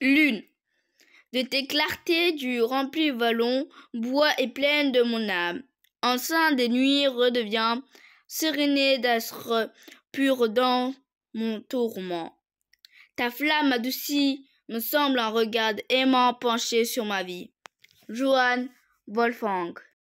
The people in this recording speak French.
Lune, de tes clartés du rempli vallon, bois et pleine de mon âme. Enceinte des nuits redevient, sérénée d'astre pur dans mon tourment. Ta flamme adoucie me semble un regard aimant penché sur ma vie. Joan Wolfgang